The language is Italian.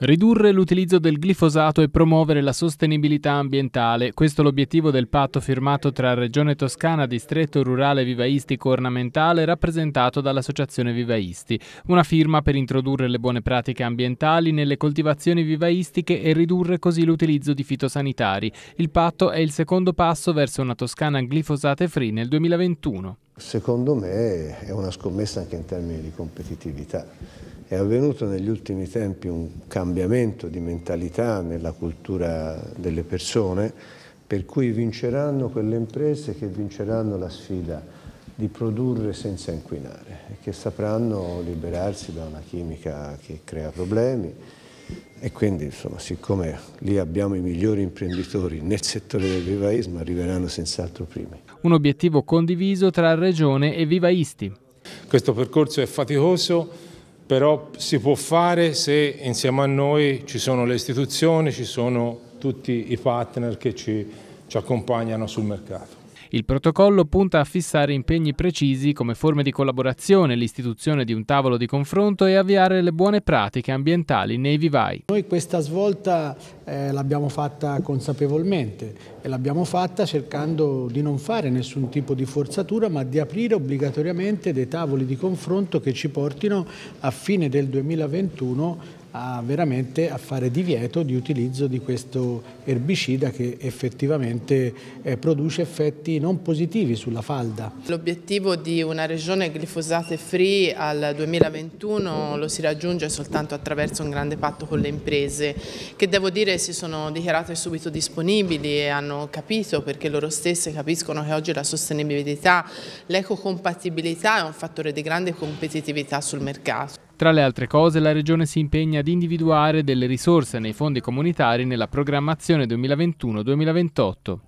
Ridurre l'utilizzo del glifosato e promuovere la sostenibilità ambientale, questo è l'obiettivo del patto firmato tra Regione Toscana, Distretto Rurale Vivaistico Ornamentale, rappresentato dall'Associazione Vivaisti. Una firma per introdurre le buone pratiche ambientali nelle coltivazioni vivaistiche e ridurre così l'utilizzo di fitosanitari. Il patto è il secondo passo verso una Toscana glifosate free nel 2021. Secondo me è una scommessa anche in termini di competitività è avvenuto negli ultimi tempi un cambiamento di mentalità nella cultura delle persone per cui vinceranno quelle imprese che vinceranno la sfida di produrre senza inquinare e che sapranno liberarsi da una chimica che crea problemi e quindi insomma siccome lì abbiamo i migliori imprenditori nel settore del vivaismo arriveranno senz'altro primi. Un obiettivo condiviso tra regione e vivaisti. Questo percorso è faticoso però si può fare se insieme a noi ci sono le istituzioni, ci sono tutti i partner che ci, ci accompagnano sul mercato. Il protocollo punta a fissare impegni precisi come forme di collaborazione, l'istituzione di un tavolo di confronto e avviare le buone pratiche ambientali nei vivai. Noi questa svolta eh, l'abbiamo fatta consapevolmente e l'abbiamo fatta cercando di non fare nessun tipo di forzatura ma di aprire obbligatoriamente dei tavoli di confronto che ci portino a fine del 2021 a veramente a fare divieto di utilizzo di questo erbicida che effettivamente eh, produce effetti non positivi sulla falda. L'obiettivo di una regione glifosate free al 2021 lo si raggiunge soltanto attraverso un grande patto con le imprese che devo dire si sono dichiarate subito disponibili e hanno capito perché loro stesse capiscono che oggi la sostenibilità, l'ecocompatibilità è un fattore di grande competitività sul mercato. Tra le altre cose la Regione si impegna ad individuare delle risorse nei fondi comunitari nella programmazione 2021-2028.